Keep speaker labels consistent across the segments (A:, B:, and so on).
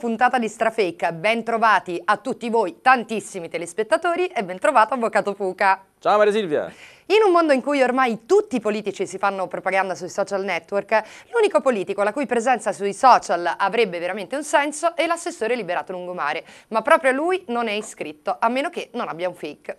A: puntata di Strafake. Ben trovati a tutti voi, tantissimi telespettatori, e ben trovato Avvocato Fuca. Ciao Maria Silvia! In un mondo in cui ormai tutti i politici si fanno propaganda sui social network, l'unico politico la cui presenza sui social avrebbe veramente un senso è l'assessore liberato lungomare, ma proprio lui non è iscritto, a meno che non abbia un fake.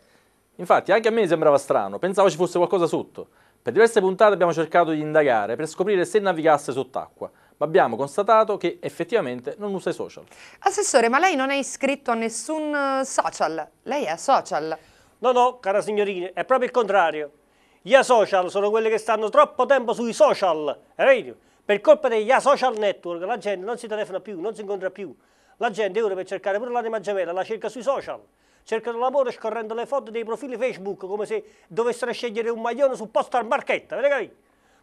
B: Infatti anche a me sembrava strano, pensavo ci fosse qualcosa sotto. Per diverse puntate abbiamo cercato di indagare per scoprire se navigasse sott'acqua ma abbiamo constatato che effettivamente non usa i social.
A: Assessore, ma lei non è iscritto a nessun eh, social, lei è social.
B: No, no, cara signorina, è proprio il contrario.
C: Gli social sono quelli che stanno troppo tempo sui social, Per colpa degli social network la gente non si telefona più, non si incontra più. La gente ora per cercare pure l'anima gemella la cerca sui social. Cercano l'amore scorrendo le foto dei profili Facebook come se dovessero scegliere un maglione sul posto al marchetta, avete capito?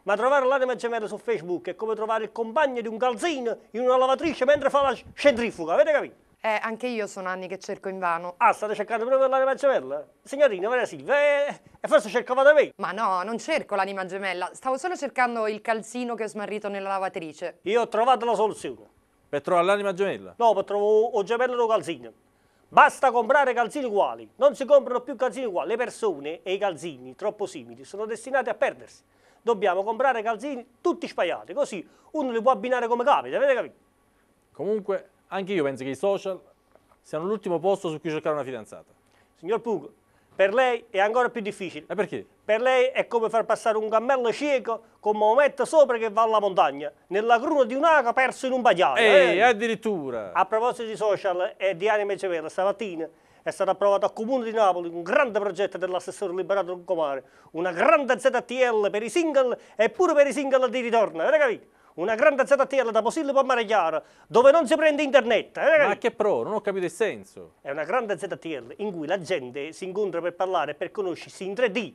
C: Ma trovare l'anima gemella su Facebook è come trovare il compagno di un calzino in una lavatrice mentre fa la centrifuga, avete capito?
A: Eh, anche io sono anni che cerco in vano. Ah, state cercando proprio l'anima gemella? Signorina, vera Silvia, eh, e eh, forse cercavate me? Ma no, non cerco l'anima gemella, stavo solo cercando il calzino che ho smarrito nella lavatrice. Io ho
C: trovato la soluzione. Per trovare l'anima gemella? No, per trovare un gemella del calzino. Basta comprare calzini uguali, non si comprano più calzini uguali. Le persone e i calzini troppo simili sono destinati a perdersi dobbiamo comprare calzini tutti spaiati, così uno li può abbinare come
B: capita, avete capito? Comunque, anche io penso che i social siano l'ultimo posto su cui cercare una fidanzata. Signor Pugo, per lei è ancora più difficile. E perché? Per lei
C: è come far passare un cammello cieco con Maometto sopra che va alla montagna, nella cruna di un'aca perso in un bagliaio. Ehi, eh.
B: addirittura! A
C: proposito di social e di anime severa, stamattina è stato approvato al Comune di Napoli un grande progetto dell'assessore Liberato Lungomare, una grande ZTL per i single e pure per i single di ritorno, avete capito? Una grande ZTL da Posillo a Marechiara, dove non si prende internet. Ma
B: che pro, non ho capito il senso. È una
C: grande ZTL in cui la gente si incontra per parlare e per conoscersi in 3D.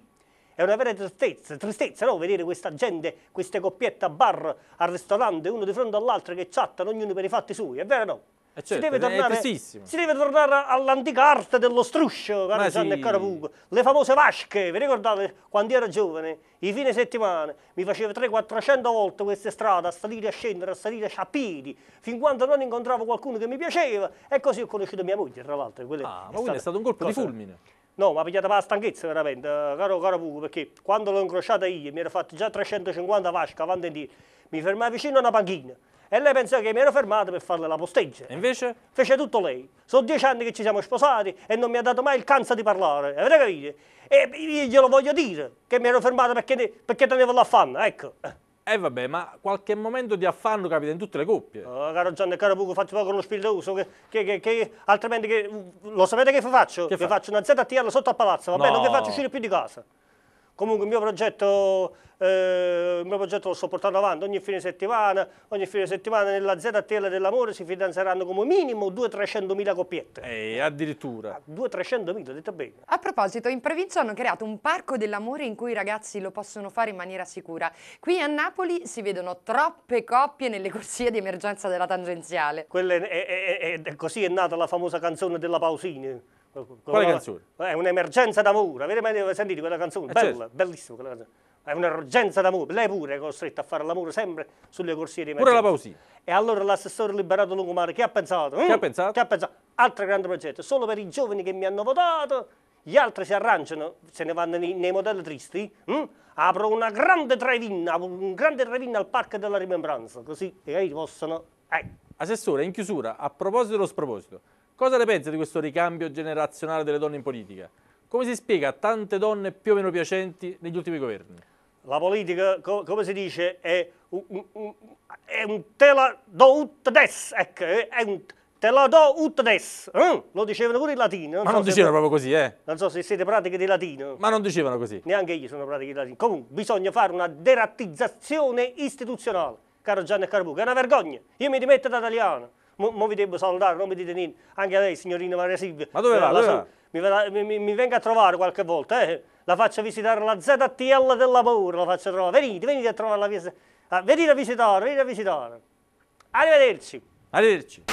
C: È una vera tristezza, tristezza no? vedere questa gente, queste coppiette a bar, al ristorante, uno di fronte all'altro che chattano ognuno per i fatti suoi, è vero o no? Eh certo, si, deve tornare, si deve tornare all'antica arte dello struscio, caro Sanne sì. e caro Pugo. Le famose vasche, vi ricordate quando ero giovane? I fine settimana mi facevo 300-400 volte queste strade, a salire, a scendere, a salire a piedi, fin quando non incontravo qualcuno che mi piaceva e così ho conosciuto mia moglie, tra l'altro. Ah, ma quindi è stato un colpo cosa? di fulmine. No, ma pigliata la stanchezza veramente, eh, caro, caro Pugo, perché quando l'ho incrociata io mi ero fatto già 350 vasche avanti e indietro, mi fermai vicino a una panchina e lei pensava che mi ero fermato per farle la posteggia. E invece? Fece tutto lei. Sono dieci anni che ci siamo sposati e non mi ha dato mai il canza di parlare. Avete capito? E io glielo voglio dire, che mi ero fermato perché, perché tenevo l'affanno, ecco.
B: E eh vabbè, ma qualche momento di affanno capita in tutte le coppie.
C: Oh, caro Gianni e caro Pugo, fate poco lo spiritoso, che, che, che, che altrimenti lo sapete che faccio? Che, che fa? faccio una ZTL sotto al palazzo, va no. non vi faccio uscire più di casa. Comunque il mio progetto, eh, il mio progetto lo sto portando avanti ogni fine settimana, ogni fine settimana nella ZTL dell'amore si fidanzeranno come minimo 200-300 mila coppiette.
B: E eh, addirittura. Ah,
C: 200-300 mila, detto bene.
A: A proposito, in Provincia hanno creato un parco dell'amore in cui i ragazzi lo possono fare in maniera sicura. Qui a Napoli si vedono troppe coppie nelle corsie di emergenza della tangenziale.
C: Quelle, è, è, è, così è nata la famosa canzone della Pausini. Quale canzone? È un'emergenza d'amore, avete mai sentito quella canzone? Eh, certo. Bella, certo. bellissima quella canzone. È un'emergenza d'amore, lei pure è costretta a fare l'amore sempre sulle corsie di mezzo. Pure la Pausini. E allora l'assessore liberato lungomare, chi ha pensato? Che mm? ha pensato? Chi ha pensato? Altro grande progetto, solo per i giovani che mi hanno votato, gli altri si arrangiano, se ne vanno nei, nei modelli tristi, mm? apro una grande drive-in, un grande drive-in al Parco della Rimembranza, così i
B: possono... Eh. Assessore, in chiusura, a proposito dello sproposito, Cosa ne pensa di questo ricambio generazionale delle donne in politica? Come si spiega a tante donne più o meno piacenti negli ultimi governi? La politica, co come si dice, è un, un, un, è un te
C: do ut des, ecco, è un te la do ut des. Mm, lo dicevano pure in latino. Non Ma so non dicevano proprio così, eh? Non so se siete pratiche di latino. Ma
B: non dicevano così.
C: Neanche io sono pratiche di latino. Comunque, bisogna fare una derattizzazione istituzionale, caro Gianni e è una vergogna. Io mi dimetto da italiano Mo, vi devo salutare, non mi dite niente. Anche lei, signorina Maria Silvia. Ma dove eh, va? Dove va? Mi, mi, mi, venga a trovare qualche volta, eh. La faccio visitare la ZTL dell'amore, la faccio trovare. Venite, venite a trovare la mia... Ah, venite a visitare, venite a visitare.
B: Arrivederci. Arrivederci.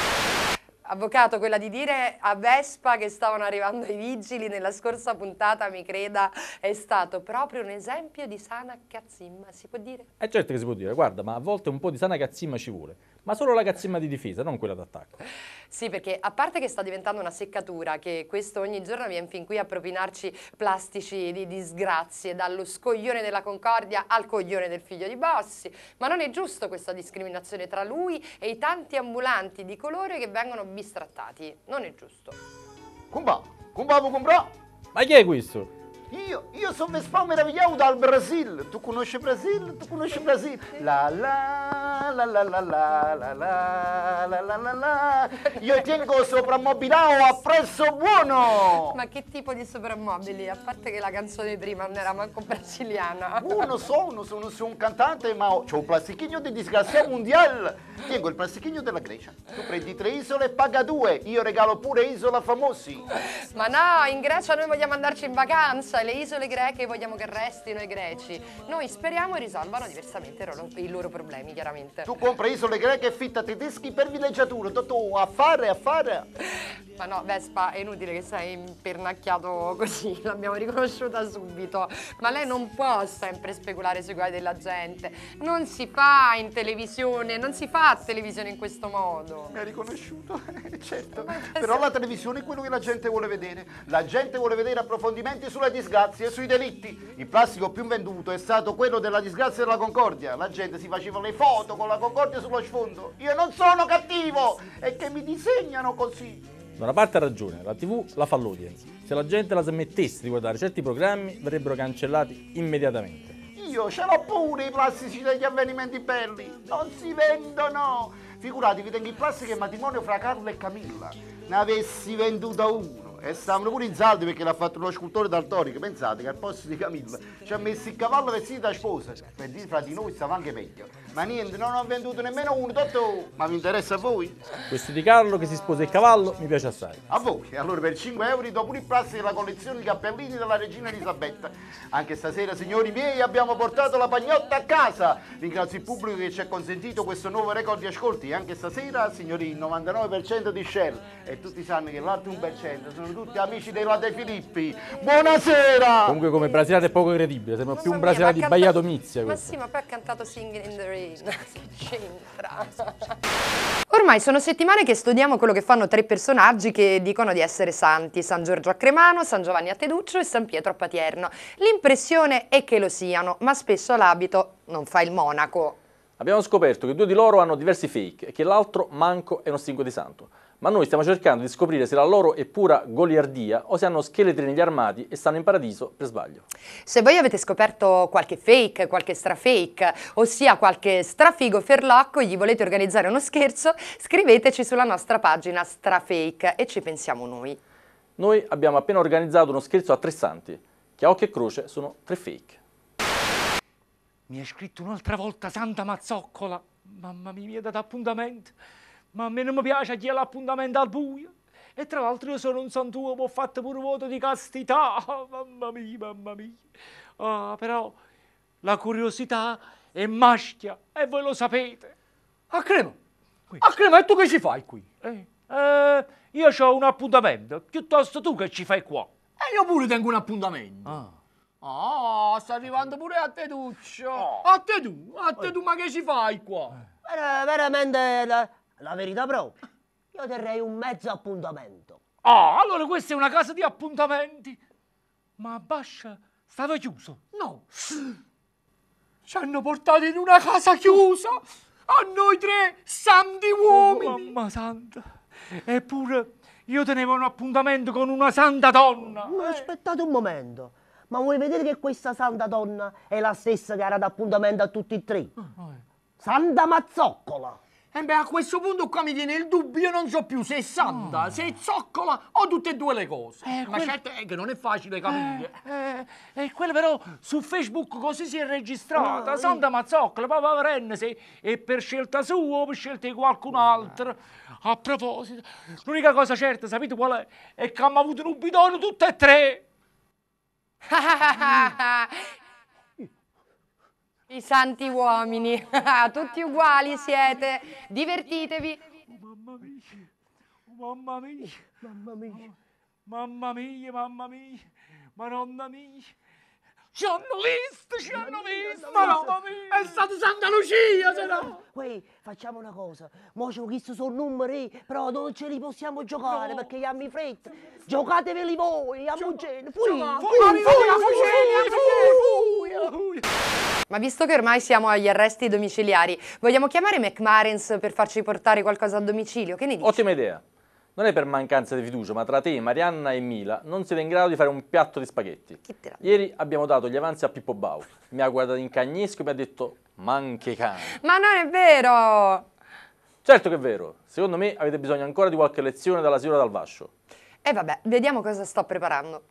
A: Avvocato, quella di dire a Vespa che stavano arrivando i vigili nella scorsa puntata, mi creda, è stato proprio un esempio di sana cazzimma, si può dire?
B: Eh certo che si può dire, guarda, ma a volte un po' di sana cazzimma ci vuole ma solo la cazzimma di difesa, non quella d'attacco.
A: Sì, perché a parte che sta diventando una seccatura, che questo ogni giorno viene fin qui a propinarci plastici di disgrazie, dallo scoglione della Concordia al coglione del figlio di Bossi, ma non è giusto questa discriminazione tra lui e i tanti ambulanti di colore che vengono bistrattati, non è giusto.
B: Cumba, cumba, cumba! Ma chi è questo?
A: Io, io sono Vespao meravigliato dal
D: Brasil. Tu conosci il Brasil? Tu conosci il Brasil? La la la la la la la la la la la Io tengo soprammobilao a prezzo buono. Ma
A: che tipo di soprammobili? A parte che la canzone prima non era manco brasiliana.
D: Uno sono, sono, sono un cantante, ma ho, ho un plastichino di disgrazia mondiale. Tengo il plastichino della Grecia. Tu prendi tre isole e paga due. Io regalo pure isola famosi.
A: Ma no, in Grecia noi vogliamo andarci in vacanza le isole greche vogliamo che restino i greci. Noi speriamo risolvano diversamente i loro problemi, chiaramente. Tu compri isole greche e fitta tedeschi per villeggiatura, tutto
D: a affare. a fare.
A: Ma no, Vespa, è inutile che sei impernacchiato così, l'abbiamo riconosciuta subito. Ma lei non può sempre speculare sui guai della gente. Non si fa in televisione, non si fa a televisione in questo modo. Mi ha riconosciuto, certo.
D: Però la televisione è quello che la gente vuole vedere. La gente vuole vedere approfondimenti sulla disgrazia disgrazie e sui delitti. Il plastico più venduto è stato quello della disgrazia della Concordia. La gente si faceva le foto con la Concordia sullo sfondo. Io non sono cattivo, è che mi disegnano così.
B: Da una parte ha ragione, la TV la fa l'audience. Se la gente la smettesse di guardare certi programmi verrebbero cancellati immediatamente.
D: Io ce l'ho pure i plastici degli avvenimenti belli, non si vendono. Figuratevi, tengo il plastico e matrimonio fra Carlo e Camilla. Ne avessi venduto uno. E stavano pure in saldi perché l'ha fatto uno scultore daltonico. Pensate che al posto di Camilla ci ha messo il cavallo vestito da sposa. Per dire fra di noi stava anche meglio. Ma niente, non ho venduto nemmeno uno, tutto. Ma vi interessa a voi?
B: Questo di Carlo che si sposa il cavallo mi piace assai.
D: A voi? E allora per 5 euro do pure il prassi della collezione di cappellini della regina Elisabetta. Anche stasera, signori miei, abbiamo portato la pagnotta a casa. Ringrazio il pubblico che ci ha consentito questo nuovo record di ascolti. anche stasera, signori, il 99% di share. E tutti sanno che l'altro 1% sono sono tutti amici dei Roa Filippi. Buonasera!
B: Comunque come brasiliano è poco credibile, sembra più un brasiliano di Baiato Mizia. Ma sì,
A: ma poi ha cantato Singing in the Rain. Che c'entra? Ormai sono settimane che studiamo quello che fanno tre personaggi che dicono di essere santi, San Giorgio a Cremano, San Giovanni a Teduccio e San Pietro a Patierno. L'impressione è che lo siano, ma spesso l'abito non fa il monaco.
B: Abbiamo scoperto che due di loro hanno diversi fake e che l'altro manco è uno stinco di santo ma noi stiamo cercando di scoprire se la loro è pura goliardia o se hanno scheletri negli armati e stanno in paradiso per sbaglio.
A: Se voi avete scoperto qualche fake, qualche strafake, ossia qualche strafigo ferlocco e gli volete organizzare uno scherzo, scriveteci sulla nostra pagina strafake e ci pensiamo noi.
B: Noi abbiamo appena organizzato uno scherzo a tre santi, che a occhio e croce sono tre fake.
E: Mi ha scritto un'altra volta, santa mazzoccola! Mamma mia, mi hai dato appuntamento! ma a me non mi piace chi ha l'appuntamento al buio. E tra l'altro io sono un santuomo, ho fatto pure un voto di castità, oh, mamma mia, mamma mia. Oh, però la curiosità è maschia e voi lo sapete. A crema, qui. a crema, e tu che ci fai qui? Eh, eh, io ho un appuntamento, piuttosto tu che ci fai qua. E eh, io pure tengo un appuntamento. Ah.
F: Ah, oh, sta arrivando pure a te, Duccio. Oh. A te tu, a te tu, ma che ci fai qua? Eh.
C: Ver veramente la verità proprio, io terrei un mezzo appuntamento. Ah,
E: allora questa è una casa di appuntamenti. Ma Bascia stava chiuso? No.
F: Ci hanno portato in una casa chiusa. A noi tre,
E: santi uomini. Oh, mamma santa. Eppure io tenevo un appuntamento con
A: una santa donna. Ma aspettate un momento. Ma vuoi vedere che questa santa donna è la stessa che era d'appuntamento a tutti e tre? Ah, eh. Santa Mazzoccola.
G: E
F: beh, a questo punto qua mi viene il dubbio, non so più se è santa, no. Mm. se è zoccola o tutte e due le
E: cose. Eh, Ma quel... certo è eh, che non è facile capire. E eh, eh, eh quello però su Facebook così si è registrata, oh, santa eh. mazzoccola, poi va a se è per scelta sua o per scelta di qualcun altro. A proposito, l'unica cosa certa, sapete qual è? È che abbiamo avuto un ubidone tutte e tre.
A: Mm. I santi uomini, tutti uguali siete, divertitevi.
E: Mamma mia, mamma mia, mamma mia, mamma mia, mamma mia, madonna mia. Ci hanno visto, ci hanno
B: visto, no, è stato Santa Lucia, se no!
A: Uè, facciamo una cosa, mo ci ho chiesto sul numero, però non ce li possiamo giocare perché gli hanno fretta. Giocateveli voi, a Mugello, fui, fui, fui, fui, fui, ma visto che ormai siamo agli arresti domiciliari, vogliamo chiamare McMarens per farci portare qualcosa a domicilio? Che ne dici? Ottima
B: idea non è per mancanza di fiducia, ma tra te, Marianna e Mila non siete in grado di fare un piatto di spaghetti. Ieri abbiamo dato gli avanzi a Pippo Bau. Mi ha guardato in cagnesco e mi ha detto manche cane.
A: Ma non è vero!
B: Certo che è vero. Secondo me avete bisogno ancora di qualche lezione dalla signora Dal Vascio.
A: E eh vabbè, vediamo cosa sto preparando.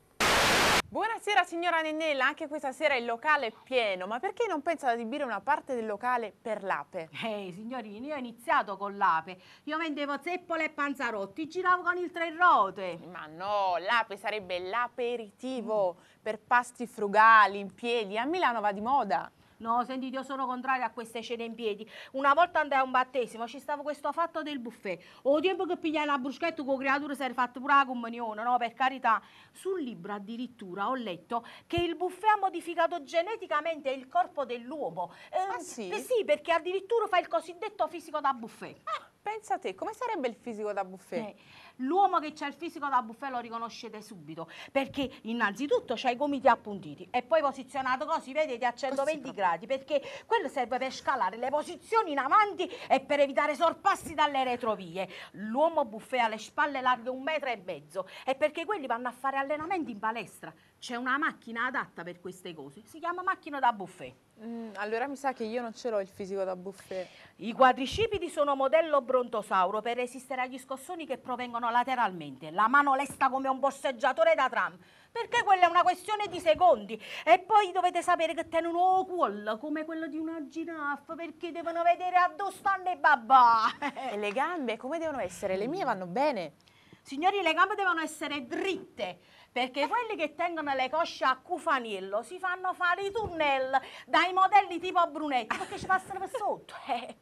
H: Buonasera signora Nennella, anche questa sera il locale è pieno, ma perché non pensa ad adibire una parte del locale per l'ape? Ehi hey, signorini, io ho iniziato con l'ape, io vendevo zeppole e panzarotti, giravo con il tre ruote. Ma no, l'ape sarebbe l'aperitivo mm. per pasti frugali in piedi, a Milano va
I: di moda. No, sentite, io sono contrario a queste cene in piedi. Una volta andai a un battesimo, ci stavo questo fatto del buffet. O tempo che pigliai la bruschetta con creatura si era fatta pure la comunione, no? Per carità. Sul libro addirittura ho letto che il buffet ha modificato geneticamente il corpo dell'uomo. Eh, ah, sì? Eh sì, perché addirittura fa il cosiddetto fisico da buffet. Ah. Pensa a te, come sarebbe il fisico da buffet? Eh, l'uomo che c'ha il fisico da buffet lo riconoscete subito, perché innanzitutto c'ha i gomiti appuntiti e poi posizionato così, vedete, a 120 gradi, perché quello serve per scalare le posizioni in avanti e per evitare sorpassi dalle retrovie. L'uomo buffet ha le spalle larghe un metro e mezzo, è perché quelli vanno a fare allenamenti in palestra c'è una macchina adatta per queste cose, si chiama macchina da buffet.
H: Mm, allora mi sa che io non ce l'ho il fisico da buffet. I quadricipiti sono
I: modello brontosauro per resistere agli scossoni che provengono lateralmente, la mano lesta come un bosseggiatore da tram, perché quella è una questione di secondi. E poi dovete sapere che tengono cuolla come quello di una giraffa, perché devono vedere addosso stanno babà. E le gambe come devono essere? Le mie vanno bene. Signori, le gambe devono essere dritte perché quelli che tengono le cosce a cufanello si fanno fare i tunnel dai modelli tipo Brunetti perché ci passano per sotto. Eh.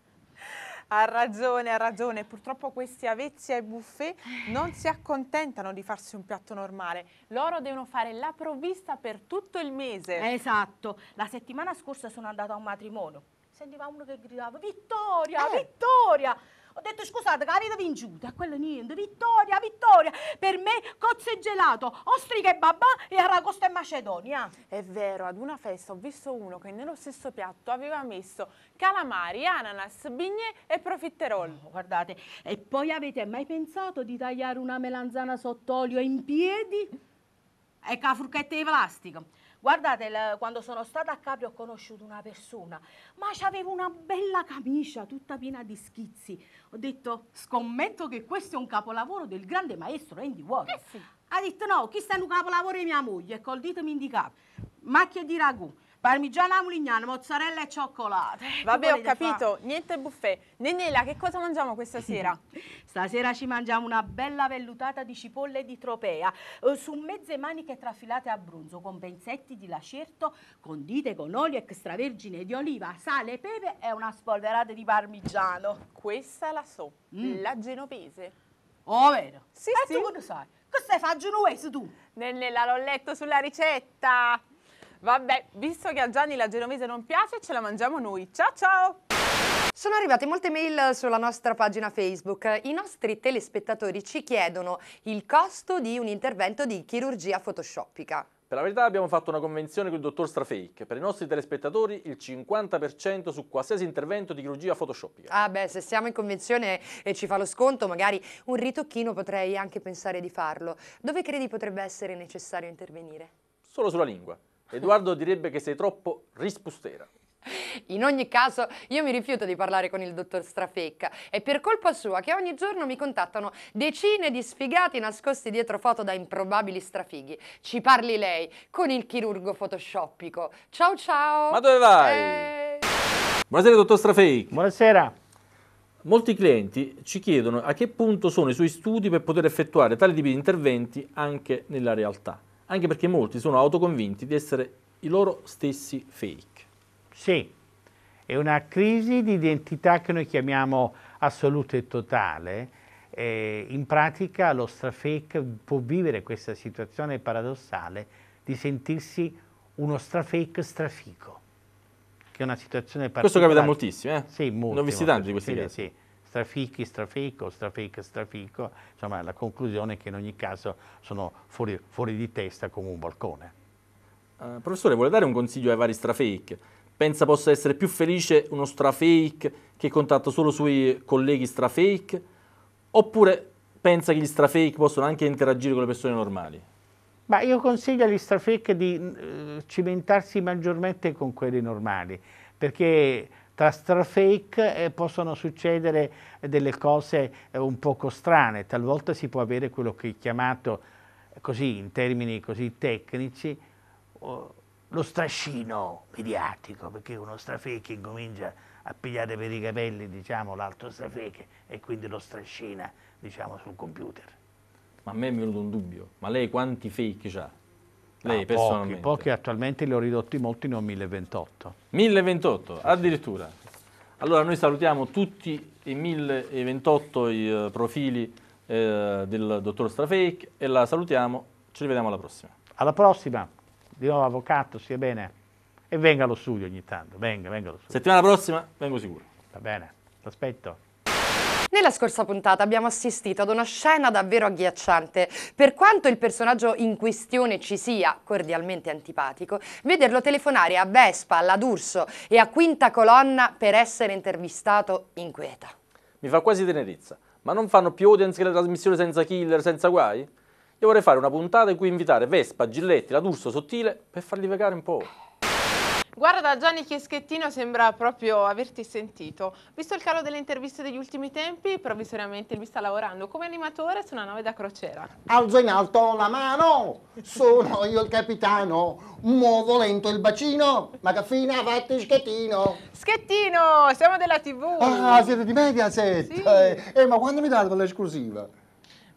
H: Ha ragione, ha ragione. Purtroppo questi avezzi ai buffet non si accontentano di farsi un piatto normale. Loro devono fare la provvista per tutto il mese. Esatto. La settimana
I: scorsa sono andata a un matrimonio. Sentiva uno che gridava Vittoria, eh. Vittoria! Ho detto scusate che avete vinto, a quello niente, vittoria, vittoria. Per me cozze e
H: gelato, ostriche e babà e aragosta e macedonia. È vero, ad una festa ho visto uno che nello stesso piatto aveva messo calamari, ananas, bignè e profiterol. Oh, guardate, e poi avete mai pensato di tagliare una melanzana sott'olio in
I: piedi? E cafurchette di plastica? Guardate, quando sono stata a Capri ho conosciuto una persona, ma aveva una bella camicia tutta piena di schizzi. Ho detto, scommetto che questo è un capolavoro del grande maestro Andy Warhol. Eh sì. Ha detto, no, chi sta in un capolavoro è mia moglie, col dito mi indicava. Macchie di ragù Parmigiana mulignana, mozzarella e cioccolato. Eh, vabbè, ho capito, fa? niente buffet. Nennella, che cosa mangiamo questa sera? Stasera ci mangiamo una bella vellutata di cipolle di tropea, eh, su mezze maniche trafilate a bronzo, con pezzetti di lacerto, condite con olio extravergine di oliva, sale, pepe e una spolverata di parmigiano. Questa la
H: so, mm. la genovese. Oh, vero? Sì, e eh, sì. tu lo sai? Cosa fai genovese tu? Nennella, l'ho letto sulla ricetta. Vabbè, visto che a Gianni la genovese
A: non piace, ce la mangiamo noi. Ciao ciao! Sono arrivate molte mail sulla nostra pagina Facebook. I nostri telespettatori ci chiedono il costo di un intervento di chirurgia photoshoppica.
B: Per la verità abbiamo fatto una convenzione con il dottor Strafake. Per i nostri telespettatori il 50% su qualsiasi intervento di chirurgia photoshoppica.
A: Ah beh, se siamo in convenzione e ci fa lo sconto, magari un ritocchino potrei anche pensare di farlo. Dove credi potrebbe essere necessario intervenire?
B: Solo sulla lingua. Edoardo direbbe che sei troppo rispustera.
A: In ogni caso io mi rifiuto di parlare con il dottor Strafecca, è per colpa sua che ogni giorno mi contattano decine di sfigati nascosti dietro foto da improbabili strafighi. Ci parli lei, con il chirurgo photoshoppico. Ciao ciao! Ma dove vai?
B: Eh... Buonasera dottor Strafecca. Buonasera. Molti clienti ci chiedono a che punto sono i suoi studi per poter effettuare tali tipi di interventi anche nella realtà anche perché molti sono autoconvinti di essere i loro stessi fake.
J: Sì, è una crisi di identità che noi chiamiamo assoluta e totale. Eh, in pratica lo strafake può vivere questa situazione paradossale di sentirsi uno strafake strafico, che è una situazione paradossale. Questo capita moltissimo, eh? Sì, molto. Non vi si tanti di questi sì, casi. Sì strafichi, strafeco, strafeca, strafico, insomma la conclusione è che in ogni caso sono
B: fuori, fuori di testa come un balcone. Uh, professore, vuole dare un consiglio ai vari strafake? Pensa possa essere più felice uno strafake che contatta solo suoi colleghi strafake? Oppure pensa che gli strafake possono anche interagire con le persone normali?
J: Ma io consiglio agli strafake di eh, cimentarsi maggiormente con quelli normali, perché tra strafake eh, possono succedere eh, delle cose eh, un poco strane, talvolta si può avere quello che è chiamato eh, così in termini così tecnici lo strascino mediatico, perché uno strafake incomincia a pigliare per i capelli diciamo, l'altro strafake e quindi lo strascina diciamo, sul computer.
B: Ma a me è venuto un dubbio, ma lei
J: quanti fake ha? Ah, Lei ah, personalmente? Pochi, pochi, attualmente li ho ridotti molti, ne ho 1028.
B: 1028, addirittura. Allora noi salutiamo tutti i 1028 i eh, profili eh, del dottor Strafake e la salutiamo, ci rivediamo alla prossima.
J: Alla prossima, di nuovo avvocato, sia bene. E venga allo studio ogni tanto, venga, venga allo studio. Settimana prossima vengo sicuro. Va bene, l'aspetto.
A: Nella scorsa puntata abbiamo assistito ad una scena davvero agghiacciante. Per quanto il personaggio in questione ci sia cordialmente antipatico, vederlo telefonare a Vespa, alla D'Urso e a Quinta Colonna per essere intervistato inquieta.
B: Mi fa quasi tenerezza. Ma non fanno più audience che la trasmissione senza killer, senza guai? Io vorrei fare una puntata in cui invitare Vespa, Gilletti, la D'Urso, Sottile per farli vegare un po'.
H: Guarda Gianni Chieschettino sembra proprio averti sentito. Visto il calo delle interviste degli ultimi tempi, provvisoriamente mi sta lavorando come animatore su una nave da crociera.
G: Alzo in alto la mano, sono io il capitano, muovo lento il bacino, ma che magaffina fatti Schettino. Schettino, siamo della tv. Ah, siete di Mediaset. Sì. Eh, eh ma quando mi date l'esclusiva?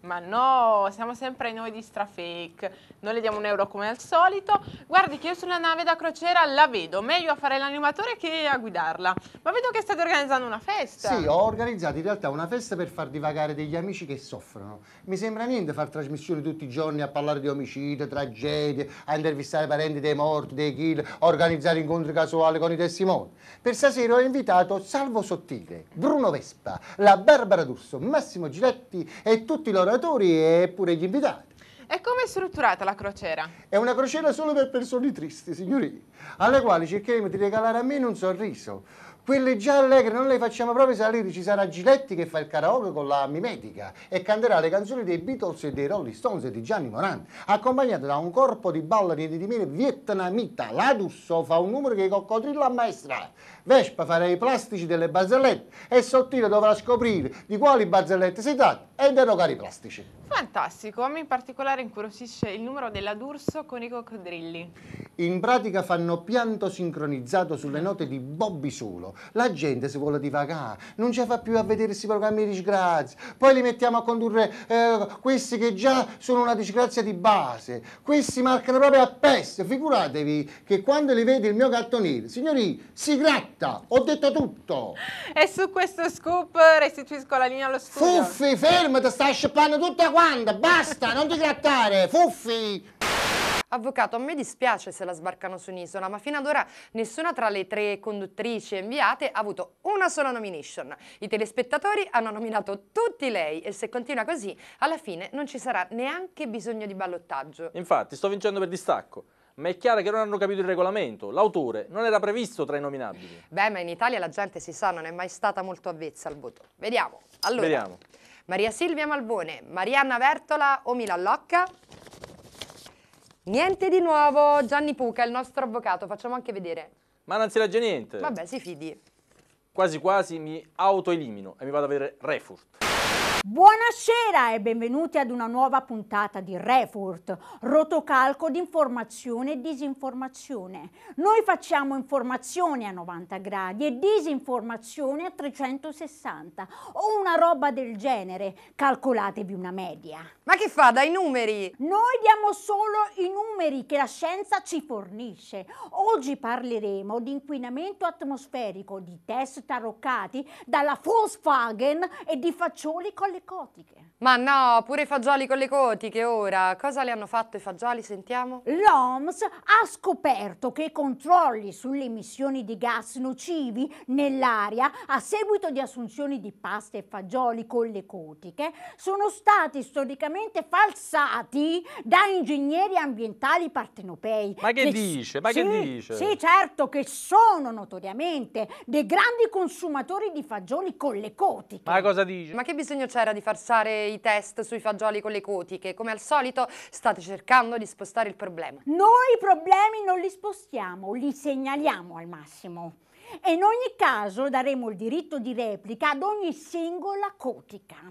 H: ma no, siamo sempre noi di Strafake, noi le diamo un euro come al solito, guardi che io sulla nave da crociera la vedo, meglio a fare l'animatore che a guidarla, ma vedo che state organizzando una festa. Sì, ho
G: organizzato in realtà una festa per far divagare degli amici che soffrono, mi sembra niente far trasmissioni tutti i giorni a parlare di omicidi, tragedie, a intervistare parenti dei morti, dei kill, a organizzare incontri casuali con i testimoni. Per stasera ho invitato Salvo Sottile, Bruno Vespa, la Barbara D'Urso, Massimo Giletti e tutti i loro relatori e pure gli invitati.
H: E come è strutturata la crociera?
G: È una crociera solo per persone tristi, signori, alle quali cercheremo di regalare a meno un sorriso. Quelle già allegre non le facciamo proprio salire, ci sarà Giletti che fa il karaoke con la mimetica e canterà le canzoni dei Beatles e dei Rolling Stones e di Gianni Moran, accompagnato da un corpo di balla di mele vietnamita. L'adusso fa un numero che i coccodrilli ammaestra. Vespa farà i plastici delle barzellette e Sottile dovrà scoprire di quali barzellette si tratta e derogare i plastici.
H: Fantastico, a me in particolare incuriosisce il numero della D'Urso con i coccodrilli.
G: In pratica fanno pianto sincronizzato sulle note di Bobby Solo. La gente si vuole divagare, non ci fa più a vedere questi programmi di disgrazia. Poi li mettiamo a condurre eh, questi che già sono una disgrazia di base. Questi marcano proprio a peste. Figuratevi che quando li vede il mio cartoniere, signori, si gratta, ho detto tutto. E
H: su questo scoop restituisco la
G: linea allo scoop. Fuffi,
A: fermi! fermo, ti stai scippando tutta
G: quanta, basta, non ti grattare,
A: fuffi! Avvocato, a me dispiace se la sbarcano su un'isola, ma fino ad ora nessuna tra le tre conduttrici inviate ha avuto una sola nomination. I telespettatori hanno nominato tutti lei e se continua così, alla fine non ci sarà neanche bisogno di ballottaggio.
B: Infatti, sto vincendo per distacco ma è chiaro che non hanno capito il regolamento. L'autore non era previsto tra i nominabili.
A: Beh, ma in Italia la gente si sa, non è mai stata molto avvezza al voto. Vediamo. Allora, Vediamo. Maria Silvia Malbone, Marianna Vertola o Milan Locca? Niente di nuovo, Gianni Puca, il nostro avvocato, facciamo anche vedere. Ma
B: non si legge niente. Vabbè, si fidi. Quasi quasi mi autoelimino e mi vado a vedere Refurt.
K: Buonasera e benvenuti ad una nuova puntata di Refurt, rotocalco di informazione e disinformazione. Noi facciamo informazione a 90 gradi e disinformazione a 360 o una roba del genere, calcolatevi una media. Ma che fa dai numeri? Noi diamo solo i numeri che la scienza ci fornisce. Oggi parleremo di inquinamento atmosferico, di test taroccati dalla Volkswagen e
A: di faccioli con con le cotiche. Ma no, pure i fagioli con le cotiche ora. Cosa le hanno fatto i fagioli, sentiamo? L'OMS ha scoperto che i controlli sulle emissioni
K: di gas nocivi nell'aria a seguito di assunzioni di pasta e fagioli con le cotiche sono stati storicamente falsati da ingegneri ambientali partenopei. Ma che, che dice? Ma sì, che dice? Sì, certo che sono
A: notoriamente dei grandi consumatori di fagioli con le cotiche.
B: Ma cosa dice?
A: Ma che bisogno c'è? c'era di farsare i test sui fagioli con le cotiche. Come al solito state cercando di spostare il problema.
K: Noi i problemi non li spostiamo, li segnaliamo al massimo. E in ogni caso daremo il diritto di replica ad ogni singola cotica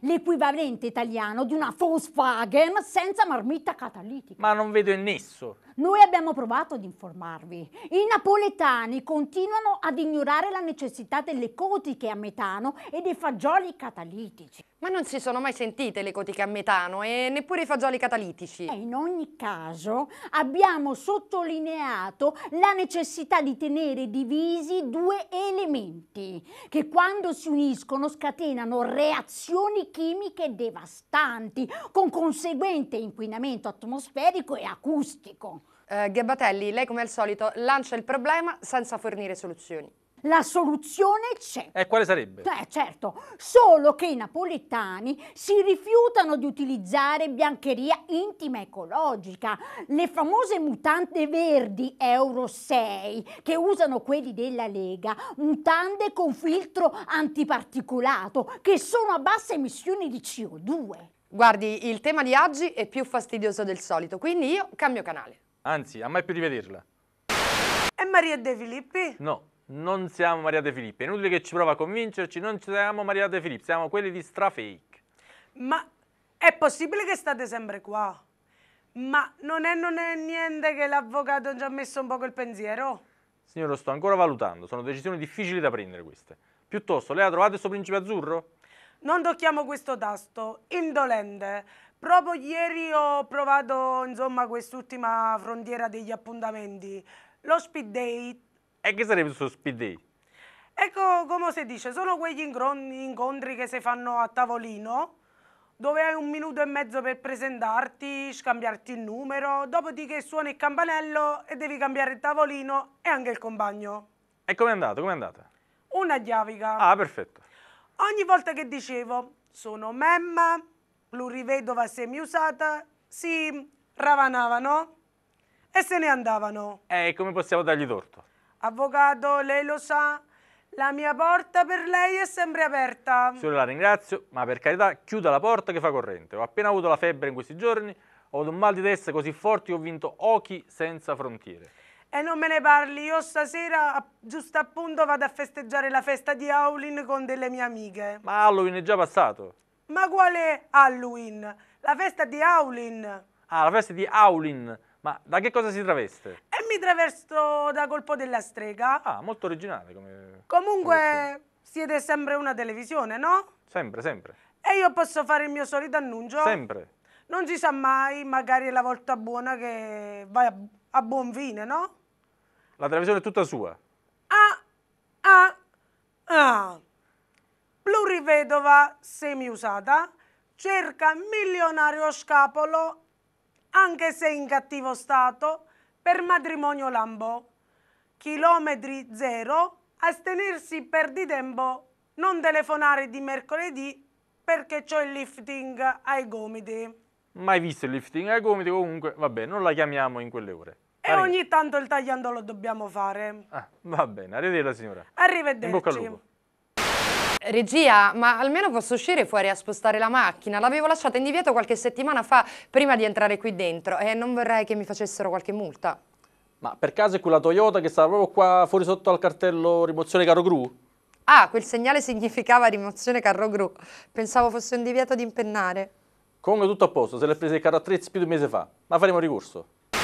K: l'equivalente italiano di una Volkswagen senza marmitta catalitica.
B: Ma non vedo il nesso.
K: Noi abbiamo provato ad informarvi. I napoletani continuano ad ignorare la necessità delle cotiche a metano e dei fagioli
A: catalitici. Ma non si sono mai sentite le cotiche a metano e neppure i fagioli catalitici. E eh, in ogni caso abbiamo sottolineato la necessità di
K: tenere divisi due elementi che quando si uniscono scatenano reazioni chimiche devastanti con conseguente inquinamento
A: atmosferico e acustico. Eh, Gabatelli, lei come al solito lancia il problema senza fornire soluzioni. La soluzione c'è.
B: E eh, quale sarebbe? Eh,
A: certo,
K: solo che i napoletani si rifiutano di utilizzare biancheria intima ecologica, le famose mutande verdi Euro 6 che usano quelli della Lega, mutande con filtro antiparticolato
A: che sono a bassa emissione di CO2. Guardi, il tema di oggi è più fastidioso del solito, quindi io cambio canale.
B: Anzi, a mai più di vederla.
A: E Maria De Filippi?
B: No, non siamo Maria De Filippi. È inutile che ci prova a convincerci, non siamo Maria De Filippi, siamo quelli di Strafake.
L: Ma è possibile che state sempre qua? Ma non è, non è niente che l'avvocato ci ha messo un po' il pensiero?
B: Signor, lo sto ancora valutando. Sono decisioni difficili da prendere queste. Piuttosto, lei ha trovato il suo principe azzurro?
L: Non tocchiamo questo tasto, indolente, Proprio ieri ho provato insomma quest'ultima frontiera degli appuntamenti, lo speed date.
B: E che sarebbe questo speed date?
L: Ecco come si dice, sono quegli incontri che si fanno a tavolino dove hai un minuto e mezzo per presentarti, scambiarti il numero, dopodiché suona il campanello e devi cambiare il tavolino e anche il compagno.
B: E com'è andato? Com'è andata?
L: Una chiavica. Ah, perfetto. Ogni volta che dicevo sono memma, semi-usata, si ravanavano e se ne andavano.
B: E eh, come possiamo dargli torto?
L: Avvocato, lei lo sa, la mia porta per lei è sempre aperta. Solo la
B: ringrazio, ma per carità chiuda la porta che fa corrente. Ho appena avuto la febbre in questi giorni, ho avuto un mal di testa così forte che ho vinto Ochi senza frontiere.
L: E non me ne parli, io stasera giusto appunto vado a festeggiare la festa di Aulin con delle mie amiche. Ma
B: Halloween è già passato.
L: Ma qual è Halloween? La festa di Aulin.
B: Ah, la festa di Aulin. Ma da che cosa si traveste?
L: E mi travesto da colpo della strega. Ah, molto
B: originale come...
L: Comunque come siete sempre una televisione, no?
B: Sempre, sempre.
L: E io posso fare il mio solito annuncio? Sempre. Non si sa mai, magari è la volta buona che vai a, a buon fine, no?
B: La televisione è tutta sua.
L: Ah, ah, ah plurivedova semiusata, cerca milionario scapolo, anche se in cattivo stato, per matrimonio lambo. Chilometri zero, astenersi per di tempo, non telefonare di mercoledì perché c'ho il lifting ai gomiti.
B: Mai visto il lifting ai gomiti, comunque vabbè, non la chiamiamo in quelle ore. E Arrivederci.
L: ogni tanto il tagliando lo dobbiamo fare. Ah,
B: va bene, arrivederla signora.
A: Arrivederci. In bocca al lupo. Regia, ma almeno posso uscire fuori a spostare la macchina. L'avevo lasciata in divieto qualche settimana fa, prima di entrare qui dentro, e non vorrei che mi facessero qualche multa. Ma
B: per caso è quella Toyota che stava proprio qua fuori sotto al cartello rimozione carro gru?
A: Ah, quel segnale significava rimozione carro gru. Pensavo fosse un divieto di impennare.
B: Comunque tutto a posto, se l'è presa il carro attrezzi più di un mese fa, ma faremo ricorso.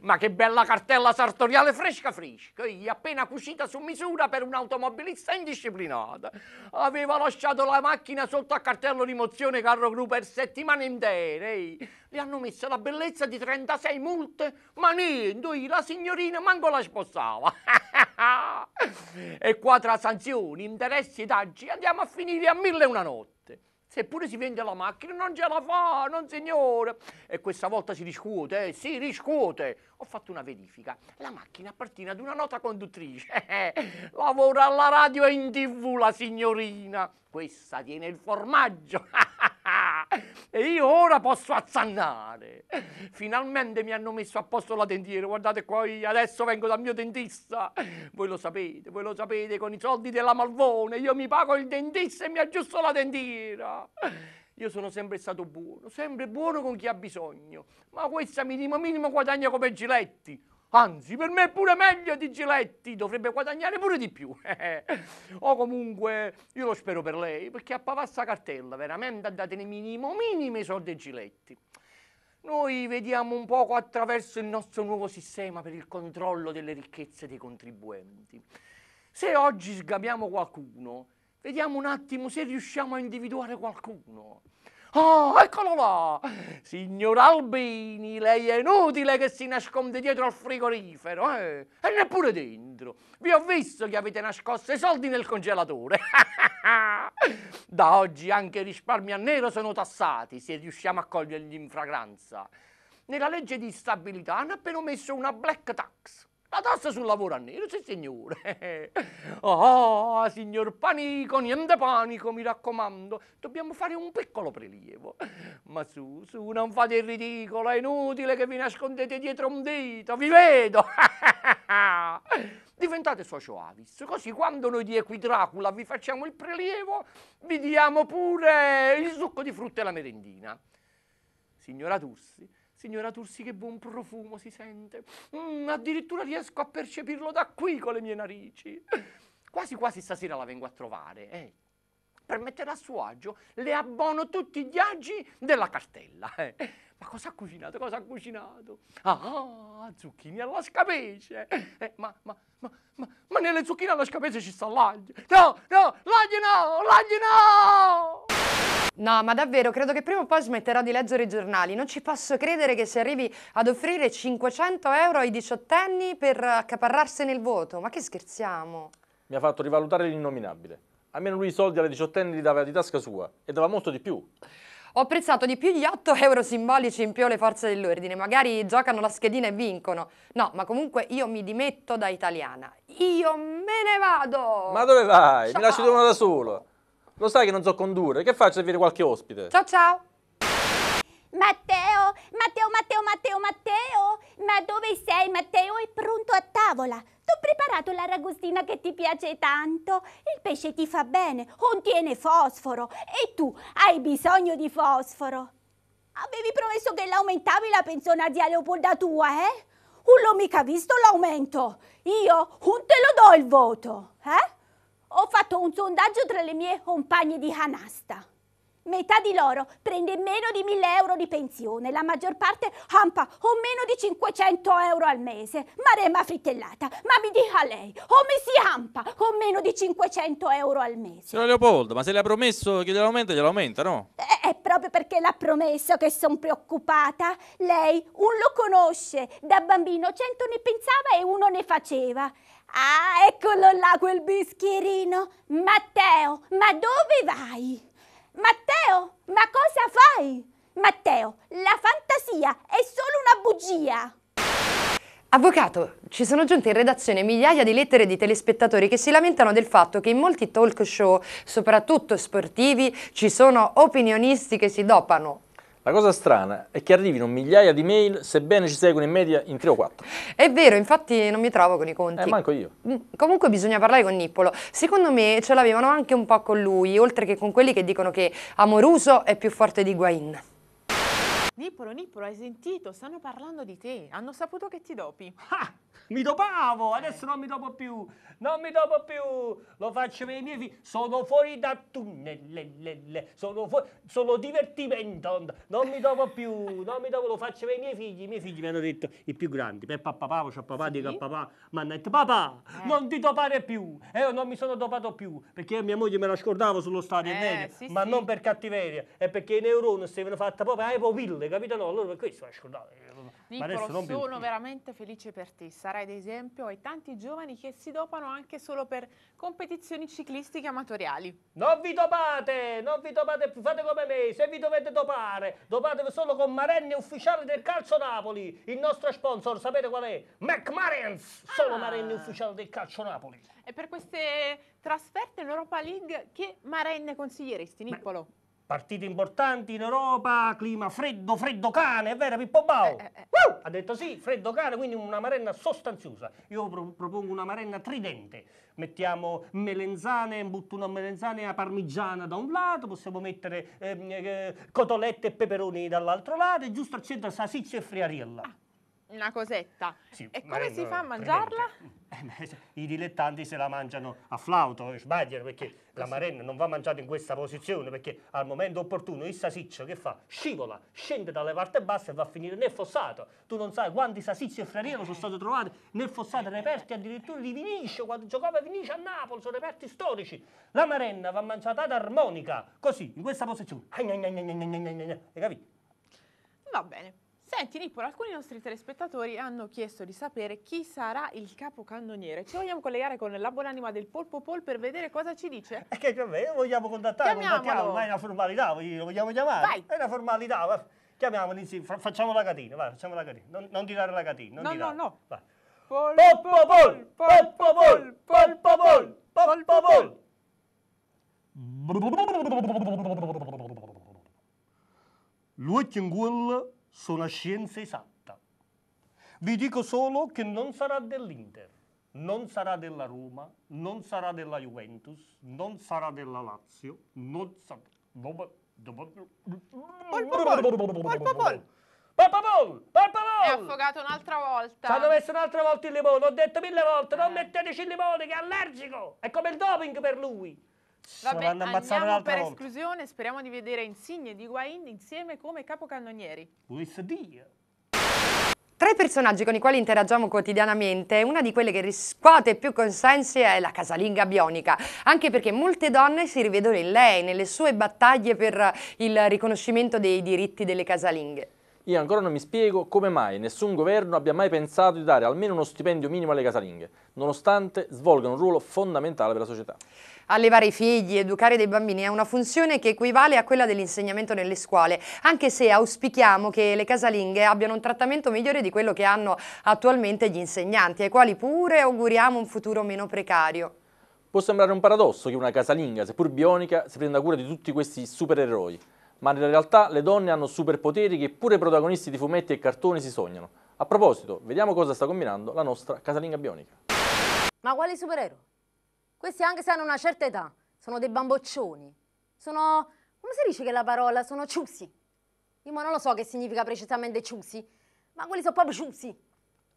F: Ma che bella cartella sartoriale fresca fresca, appena cucita su misura per un automobilista indisciplinato. Aveva lasciato la macchina sotto a cartello di mozione carro gru per settimane intere. Le hanno messo la bellezza di 36 multe, ma niente, la signorina manco la sposava. e qua tra sanzioni, interessi e taggi andiamo a finire a mille una notte. Seppure si vende la macchina, non ce la fa, non signore. E questa volta si riscuote, eh? si riscuote. Ho fatto una verifica. La macchina appartiene ad una nota conduttrice. Lavora alla radio e in tv la signorina. Questa tiene il formaggio. e io ora posso azzannare. Finalmente mi hanno messo a posto la dentiera, guardate qua, adesso vengo dal mio dentista. Voi lo sapete, voi lo sapete, con i soldi della Malvone io mi pago il dentista e mi aggiusto la dentiera. Io sono sempre stato buono, sempre buono con chi ha bisogno, ma questa minimo minimo guadagna come giletti. Anzi, per me è pure meglio di Giletti, dovrebbe guadagnare pure di più. o comunque, io lo spero per lei, perché a Pavassa Cartella veramente ha dato il minimo, minimo i soldi ai Giletti. Noi vediamo un poco attraverso il nostro nuovo sistema per il controllo delle ricchezze dei contribuenti. Se oggi sgabiamo qualcuno, vediamo un attimo se riusciamo a individuare qualcuno. Ah, eccolo là! Signor Albini, lei è inutile che si nasconde dietro al frigorifero, eh? E neppure dentro. Vi ho visto che avete nascosto i soldi nel congelatore. da oggi anche i risparmi a nero sono tassati, se riusciamo a coglierli in fragranza. Nella legge di stabilità hanno appena messo una black tax la tassa sul lavoro a nero, sì signore. Oh, signor Panico, niente panico, mi raccomando. Dobbiamo fare un piccolo prelievo. Ma su, su, non fate il ridicolo, è inutile che vi nascondete dietro un dito, vi vedo. Diventate socio avis, così quando noi di Equidracula vi facciamo il prelievo, vi diamo pure il succo di frutta e la merendina. Signora Tussi, Signora Tursi, che buon profumo si sente. Mm, addirittura riesco a percepirlo da qui con le mie narici. Quasi quasi stasera la vengo a trovare, eh. Per mettere a suo agio le abbono tutti gli agi della cartella, eh. Ma cosa ha cucinato? Cosa ha cucinato? Ah, zucchini alla scapece!
A: Eh, ma, ma, ma,
F: ma, nelle zucchine alla scapece ci sta l'aglio! No, no, l'aglio
A: no, l'aglio no! No, ma davvero, credo che prima o poi smetterò di leggere i giornali. Non ci posso credere che si arrivi ad offrire 500 euro ai diciottenni per accaparrarsene il voto. Ma che scherziamo?
B: Mi ha fatto rivalutare l'innominabile. Almeno lui i soldi alle diciottenni li dava di tasca sua e dava molto di più.
A: Ho apprezzato di più gli 8 euro simbolici in più alle forze dell'ordine, magari giocano la schedina e vincono. No, ma comunque io mi dimetto da italiana. Io me ne vado! Ma
B: dove vai? Ciao. Mi lasci uno da solo. Lo sai che non so condurre, che faccio avere qualche ospite? Ciao
M: ciao! Matteo, Matteo, Matteo, Matteo, Matteo! Ma dove sei, Matteo? È pronto a tavola! ho preparato la ragustina che ti piace tanto. Il pesce ti fa bene, contiene fosforo e tu hai bisogno di fosforo. Avevi promesso che l'aumentavi la pensione a zia Leopolda tua, eh? Non l'ho mica visto l'aumento. Io non te lo do il voto, eh? Ho fatto un sondaggio tra le mie compagne di canasta. Metà di loro prende meno di 1000 euro di pensione, la maggior parte ampa o meno di 500 euro al mese. Maremma frittellata, ma mi dica lei, come si ampa o meno di 500 euro al mese.
B: Signor Leopoldo, ma se le ha promesso che glielo aumenta, glielo aumenta, no? È,
M: eh, è eh, proprio perché l'ha promesso che sono preoccupata. Lei, un lo conosce, da bambino cento ne pensava e uno ne faceva. Ah, eccolo là quel bischierino. Matteo, ma dove vai? Matteo, ma cosa fai? Matteo, la fantasia è solo una bugia.
A: Avvocato, ci sono giunte in redazione migliaia di lettere di telespettatori che si lamentano del fatto che in molti talk show, soprattutto sportivi, ci sono opinionisti che si dopano
B: la cosa strana è che arrivino migliaia di mail, sebbene ci seguono in media in 3 o 4.
A: È vero, infatti non mi trovo con i conti. Eh, manco io. Mm, comunque bisogna parlare con Nippolo. Secondo me ce l'avevano anche un po' con lui, oltre che con quelli che dicono che Amoruso è più forte di Guain.
H: Nippolo, Nippolo, hai sentito? Stanno parlando di te. Hanno saputo che ti dopi. Ah,
A: mi
C: dopavo! Adesso eh. non mi dopo più! Non mi dopo più! Lo faccio per i miei figli. Sono fuori da tunnel. Sono, fuori, sono divertimento. Non mi dopo più. Non mi dopo, lo faccio per i miei figli. I miei figli mi hanno detto, i più grandi, per papà, papà, c'è papà, sì. dico a papà, mi hanno detto, papà, eh. non ti dopare più. E io non mi sono dopato più, perché mia moglie me la scordavo sullo stadio, eh, nega, sì, ma sì. non per cattiveria, è perché i neuroni si vengono fatti proprio ai pupille le capitano a per questo l'ha scordato. Nicolo, sono più.
H: veramente felice per te, sarai d'esempio ai tanti giovani che si dopano anche solo per competizioni ciclistiche amatoriali.
C: Non vi dopate, non vi dopate fate come me, se vi dovete dopare, dopate solo con Marenne ufficiale del Calcio Napoli, il nostro sponsor, sapete qual è? McMarens, ah. Marenne ufficiale del Calcio Napoli.
H: E per queste trasferte in Europa League che Marenne consiglieresti, Niccolo?
C: Partite importanti in Europa, clima freddo, freddo cane, è vero Pippo Bau? Eh, eh, uh! Ha detto sì, freddo cane, quindi una marenna sostanziosa. Io pro propongo una marenna tridente. Mettiamo melenzane, butto melenzane a parmigiana da un lato, possiamo mettere ehm, eh, cotolette e peperoni dall'altro lato e giusto al centro salsiccia e friariella. Ah
H: una cosetta.
C: Sì, e come si fa a mangiarla? I dilettanti se la mangiano a flauto, sbagliano perché Così. la marenna non va mangiata in questa posizione perché al momento opportuno il sasiccio che fa? Scivola, scende dalle parti basse e va a finire nel fossato. Tu non sai quanti sasicci e frariero sono stati trovati nel fossato, reperti addirittura di Vinicio, quando giocava Vinicio a Napoli, sono reperti storici. La marenna va mangiata ad armonica, così, in questa posizione. Hai capito?
H: Va bene. Senti Nippolo, alcuni nostri telespettatori hanno chiesto di sapere chi sarà il capocannoniere. Ci vogliamo collegare con la buonanima del Polpo Pol per vedere cosa ci dice? E eh, che lo eh,
C: vogliamo contattare, contattiamo, ma è una formalità, lo vogliamo chiamare? Vai. È una formalità, va. chiamiamolo insieme, facciamo la catina, vai, facciamo la catina. Non, non tirare la catina, non no, no, no, no.
H: Polpo
F: Pol, Polpo Pol, Polpo Pol, Polpo Pol.
C: Lui c'è in quello sono scienza esatta. Vi dico solo che non sarà dell'Inter, non sarà della Roma, non sarà della Juventus, non sarà della Lazio, non sarà... Palpabol! Palpabol! È affogato
H: un'altra volta. Ci hanno messo
C: un'altra volta il limone. Ho detto mille volte, non metteteci il limone che è allergico. È come il doping per lui. Vabbè, andiamo
H: per volta. esclusione, speriamo di vedere Insigne di Higuain insieme come capocannonieri.
C: Luis Dio.
A: Tra i personaggi con i quali interagiamo quotidianamente, una di quelle che riscuote più consensi è la casalinga bionica, anche perché molte donne si rivedono in lei, nelle sue battaglie per il riconoscimento dei diritti delle casalinghe.
B: Io ancora non mi spiego come mai nessun governo abbia mai pensato di dare almeno uno stipendio minimo alle casalinghe, nonostante svolgano un ruolo fondamentale per la società.
A: Allevare i figli, educare dei bambini è una funzione che equivale a quella dell'insegnamento nelle scuole, anche se auspichiamo che le casalinghe abbiano un trattamento migliore di quello che hanno attualmente gli insegnanti, ai quali pure auguriamo un futuro meno precario.
B: Può sembrare un paradosso che una casalinga, seppur bionica, si prenda cura di tutti questi supereroi, ma nella realtà le donne hanno superpoteri che pure protagonisti di fumetti e cartoni si sognano. A proposito, vediamo cosa sta combinando la nostra casalinga bionica.
N: Ma quali supereroi? Questi anche se hanno una certa età, sono dei bamboccioni, sono, come si dice che la parola, sono ciusi. Io non lo so che significa precisamente ciusi, ma quelli sono proprio ciusi.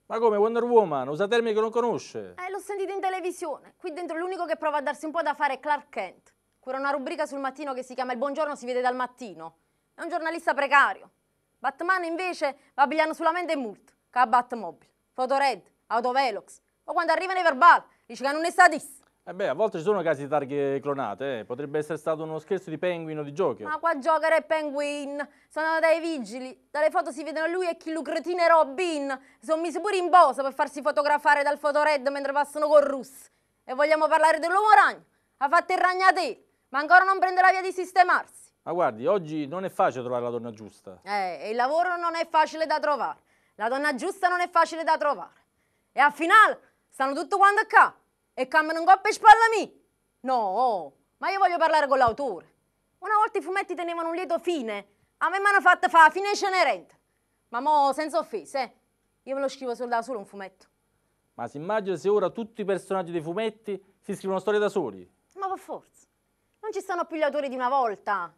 B: Ma come Wonder Woman? Usa termini che non conosce.
N: Eh, l'ho sentito in televisione. Qui dentro l'unico che prova a darsi un po' da fare è Clark Kent. Cura una rubrica sul mattino che si chiama Il buongiorno si vede dal mattino. È un giornalista precario. Batman invece va pigliando solamente Mult, che ha Batmobile, Fotored, Autovelox. O quando arrivano i verbali, dice che non è statista.
B: Eh beh, a volte ci sono casi di targhe clonate, eh. potrebbe essere stato uno scherzo di Penguin o di Joker. Ma
N: qua Joker è Penguin, sono andata dai vigili, dalle foto si vedono lui e chi lucretina Robin, sono misi pure in bosa per farsi fotografare dal fotored mentre passano con Russ. E vogliamo parlare dell'uomo ragno, ha fatto il ragnatelo, ma ancora non prende la via di sistemarsi.
B: Ma guardi, oggi non è facile trovare la donna giusta.
N: Eh, e il lavoro non è facile da trovare, la donna giusta non è facile da trovare. E al finale stanno tutti quanti a capo e camminano in coppa e spallami! No, ma io voglio parlare con l'autore. Una volta i fumetti tenevano un lieto fine, a me mi hanno fatto fare fine cenerente. Ma mo, senza offese, eh. io me lo scrivo solo da solo un fumetto.
B: Ma si immagina se ora tutti i personaggi dei fumetti si scrivono storie da soli?
N: Ma per forza. Non ci stanno più gli autori di una volta.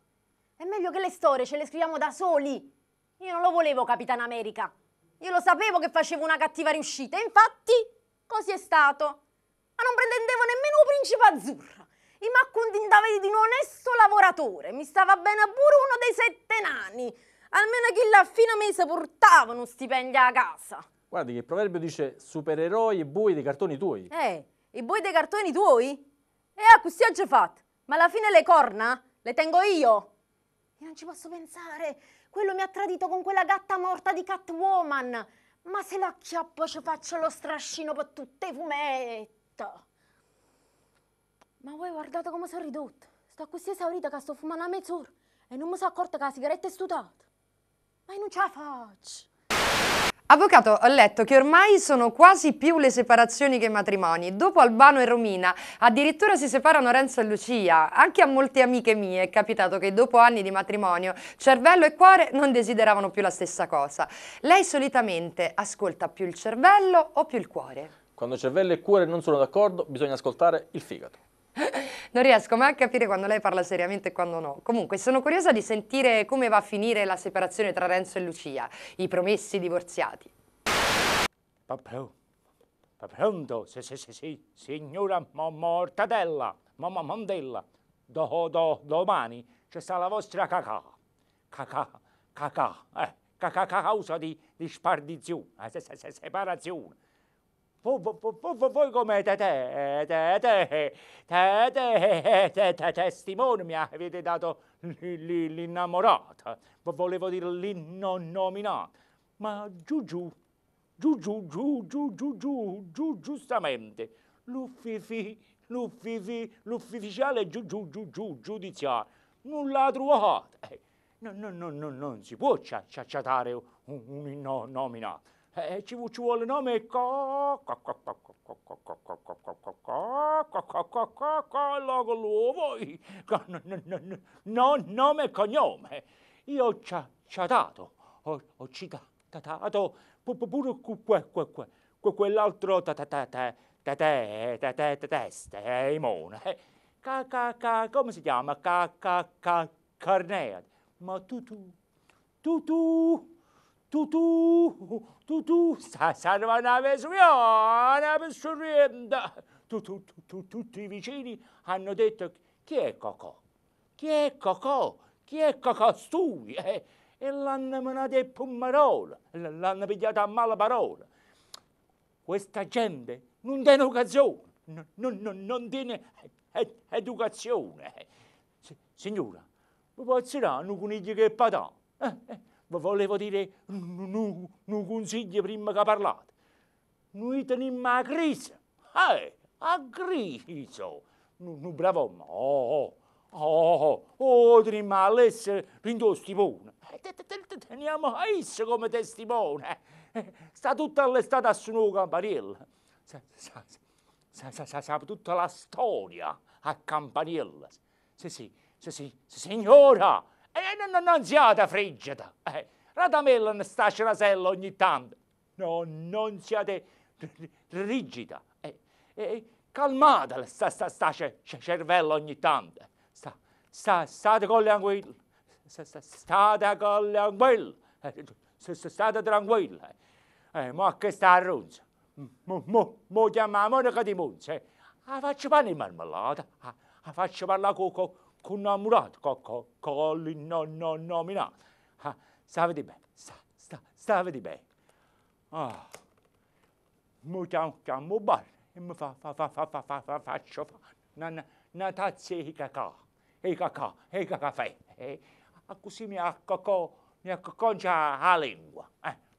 N: È meglio che le storie ce le scriviamo da soli. Io non lo volevo Capitan America. Io lo sapevo che facevo una cattiva riuscita, infatti così è stato ma non pretendeva nemmeno un principe azzurro. I m'accontentava di un onesto lavoratore, mi stava bene pure uno dei sette nani, almeno che là a fine mese portavano stipendi a casa.
B: Guardi che il proverbio dice supereroi e bui dei cartoni tuoi.
N: Eh, i bui dei cartoni tuoi? E eh, così già fatto, ma alla fine le corna le tengo io. Io non ci posso pensare, quello mi ha tradito con quella gatta morta di Catwoman. Ma se la acchiappo ci faccio lo strascino per tutte i fumetti tutto. Ma voi guardate come sono ridotta. Sto così esaurita che sto fumando a mezz'ora e non mi sono accorta che la sigaretta è stutata. Ma io non ce la faccio.
A: Avvocato, ho letto che ormai sono quasi più le separazioni che i matrimoni. Dopo Albano e Romina, addirittura si separano Renzo e Lucia. Anche a molte amiche mie è capitato che dopo anni di matrimonio, cervello e cuore non desideravano più la stessa cosa. Lei solitamente ascolta più il cervello o più il cuore?
B: Quando cervello e cuore non sono d'accordo, bisogna ascoltare il figato.
A: Non riesco mai a capire quando lei parla seriamente e quando no. Comunque, sono curiosa di sentire come va a finire la separazione tra Renzo e Lucia, i promessi divorziati.
E: Papeo, pronto, sì, sì, sì, sì, signora Mortadella, mamma Mandella, do, do, domani c'è sta la vostra cacà, cacà, cacà, eh, cacà causa di, di spardizione, eh, separazione voi come te te te te te te testimone mi avete dato l'innamorata, volevo dire l'innominato, ma giù giù, giù giù giù giù giù giù giù giustamente, l'uffifi, l'uffifi, l'ufficiale giù giù giù giù giudiziario, non l'ha trovata, non si può cacciatare un innominato eh, ci, ci, vuole nome collo l'uovo, non nome e cognome. Io ci ha dato, ho, ho citato pure quell'altro testa, Imone. Come si chiama? Carnea. Ma tu tu, tu tu. Tutu, tutu, sarvanave per sorrenda. Tutti i vicini hanno detto chi è Cocò? Chi è Cocò? Chi è Cocò Stui? Eh. E l'hanno menato a Pummarola, l'hanno pigliato a mala parola. Questa gente non tiene occasione, non, non, non tiene ed, educazione. Signora, mi può dire un coniglio che è patà? Eh, eh volevo dire, un consiglio prima che parlate. Noi teniamo a crisi, eh, la crisi, non bravo, ma oh, oh, oh, oh, oh teniamo l'essere rindo stipone. Eh, teniamo a esso come testimone. Eh, sta tutta l'estate a suonare campanella. Sa tutta la storia a campanella. Sì, sì, sì, sì, signora. E non, non siate frigida. Eh, Radamella ne sta scirasella ogni tanto. No, non siate rigida. Eh, eh, calmatela sta, sta, sta cervello ogni tanto. Sta, sta, state con le anguille. Sta, sta, State con le anguille. Eh, l'anguillo. State tranquilli. Eh, eh ma che sta a Ronza? Mo, mo, mo chiamiamo Monica di Monza. Eh. Ah, faccio pane in marmellata. Ah, ah, faccio parlare con... Kunamura, Kokoli, no, no, no, mi no. stava di bene, sta, sta, stava di bene. Ah. Mu chan chan mu bar, mu fa fa fa fa fa fa fa faccio fa. Na na na tazzi i cacà, i cacà, i cacà fai. E così mi accoccò, mi accoccò già a lingua. Eh.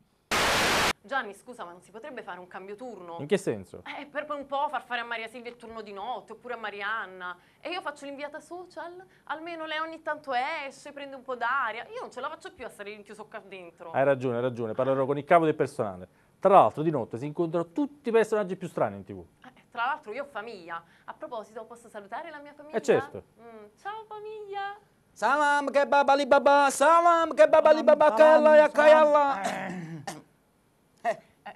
O: Gianni, scusa, ma non si potrebbe fare un cambio turno? In che senso? Eh, per un po' far fare a Maria Silvia il turno di notte, oppure a Marianna. E io faccio l'inviata social? Almeno lei ogni tanto esce, prende un po' d'aria. Io non ce la faccio più a stare rinchiuso qua dentro.
B: Hai ragione, hai ragione. Parlerò con il capo del personale. Tra l'altro, di notte si incontrano tutti i personaggi più strani in tv.
O: Eh, tra l'altro, io ho famiglia. A proposito, posso salutare la mia famiglia? Eh, certo. Mm, ciao, famiglia!
D: Salam, che babali babà, salam, che babali babà, kalla, yakayalla.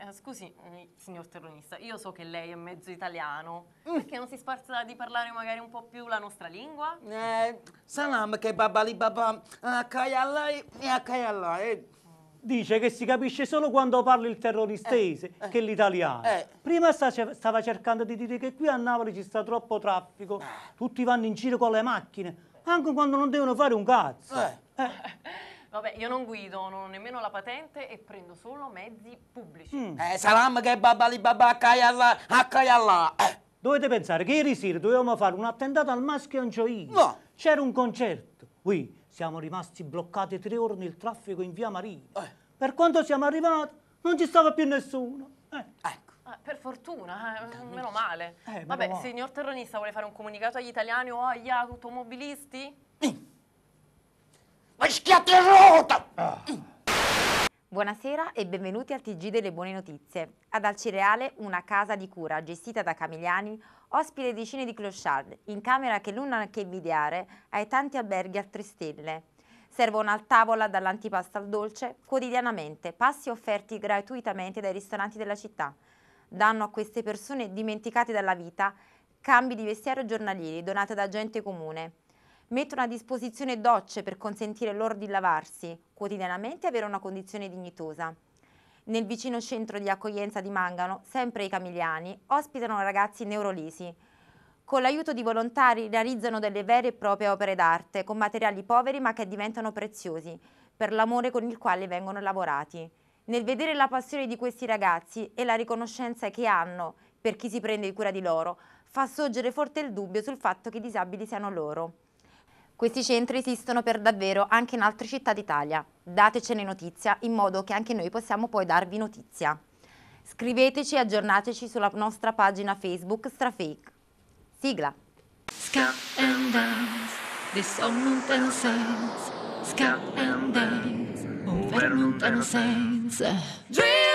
O: Eh, scusi, signor terronista, io so che lei è mezzo italiano, mm. perché non si sforza di parlare magari un po' più la nostra lingua?
C: Eh, salam che babali babam, akayallai e akayallai. Dice che si capisce solo quando parla il terroristese eh, eh. che l'italiano. Eh. Prima stava cercando di dire che qui a Napoli ci sta troppo traffico, eh. tutti vanno in giro con le macchine, anche quando non devono fare un cazzo. Eh.
O: Vabbè, io non guido, non ho nemmeno la patente e prendo solo mezzi pubblici.
C: Mm. Eh, salam che babali babà, caialla, a Eh. Dovete pensare che ieri sera dovevamo fare un attentato al maschio Ancioino. No. C'era un concerto. Qui siamo rimasti bloccati tre ore nel traffico in via Marina. Eh. Per quando siamo arrivati, non ci stava più nessuno. Eh.
O: Ecco. Ah, per fortuna, eh, meno male. Eh, Vabbè, male. signor terrorista, vuole fare un comunicato agli italiani o agli automobilisti?
P: Eh. Ma schiatti rota! Buonasera e benvenuti al TG delle Buone Notizie. Ad Alcireale, una casa di cura gestita da Camigliani, ospite decine di clochard, in camera che l'una che invidiare ai tanti alberghi a tre stelle. Servono al tavola dall'antipasto al dolce, quotidianamente, passi offerti gratuitamente dai ristoranti della città. Danno a queste persone dimenticate dalla vita cambi di vestiario giornalieri donate da gente comune mettono a disposizione docce per consentire loro di lavarsi quotidianamente e avere una condizione dignitosa. Nel vicino centro di accoglienza di Mangano, sempre i camiliani, ospitano ragazzi neurolisi. Con l'aiuto di volontari realizzano delle vere e proprie opere d'arte, con materiali poveri ma che diventano preziosi, per l'amore con il quale vengono lavorati. Nel vedere la passione di questi ragazzi e la riconoscenza che hanno per chi si prende cura di loro, fa sorgere forte il dubbio sul fatto che i disabili siano loro. Questi centri esistono per davvero anche in altre città d'Italia. Datecene notizia in modo che anche noi possiamo poi darvi notizia. Scriveteci e aggiornateci sulla nostra pagina Facebook Strafake. Sigla. Scat and dance, this song mountain sounds. Scat and dance,
Q: over mountain sounds. Dream